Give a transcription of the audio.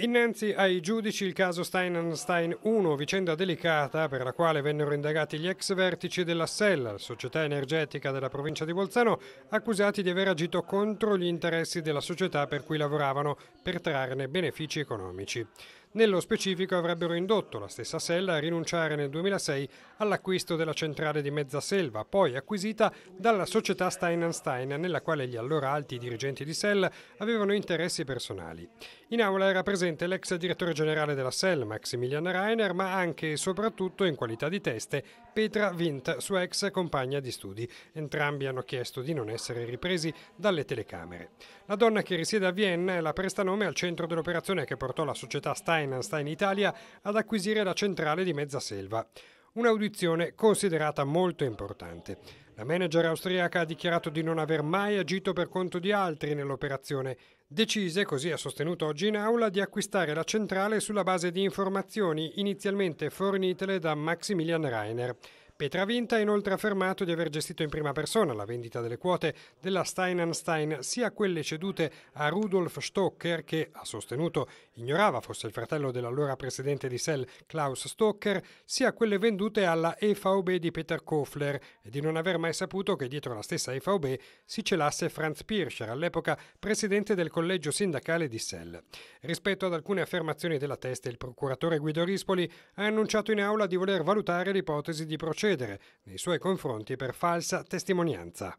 Innanzi ai giudici il caso Steinenstein 1, vicenda delicata per la quale vennero indagati gli ex vertici della SEL, società energetica della provincia di Bolzano, accusati di aver agito contro gli interessi della società per cui lavoravano per trarne benefici economici. Nello specifico avrebbero indotto la stessa Sella a rinunciare nel 2006 all'acquisto della centrale di Mezzaselva, poi acquisita dalla società Stein&Stein, nella quale gli allora alti dirigenti di Sella avevano interessi personali. In aula era presente l'ex direttore generale della Sell, Maximilian Reiner, ma anche e soprattutto in qualità di teste Petra Vint, sua ex compagna di studi. Entrambi hanno chiesto di non essere ripresi dalle telecamere. La donna che risiede a Vienna è la prestanome al centro dell'operazione che portò la società Stein Stein sta in Italia ad acquisire la centrale di Mezzaselva. Un'audizione considerata molto importante. La manager austriaca ha dichiarato di non aver mai agito per conto di altri nell'operazione. Decise, così ha sostenuto oggi in aula, di acquistare la centrale sulla base di informazioni inizialmente fornitele da Maximilian Reiner. Petravinta ha inoltre affermato di aver gestito in prima persona la vendita delle quote della Stein Steinenstein sia quelle cedute a Rudolf Stocker che, ha sostenuto, ignorava fosse il fratello dell'allora presidente di Sell Klaus Stocker, sia quelle vendute alla EVB di Peter Kofler e di non aver mai saputo che dietro la stessa EVB si celasse Franz Pirscher, all'epoca presidente del collegio sindacale di Sell. Rispetto ad alcune affermazioni della testa, il procuratore Guido Rispoli ha annunciato in aula di voler valutare l'ipotesi di procedere procedere nei suoi confronti per falsa testimonianza.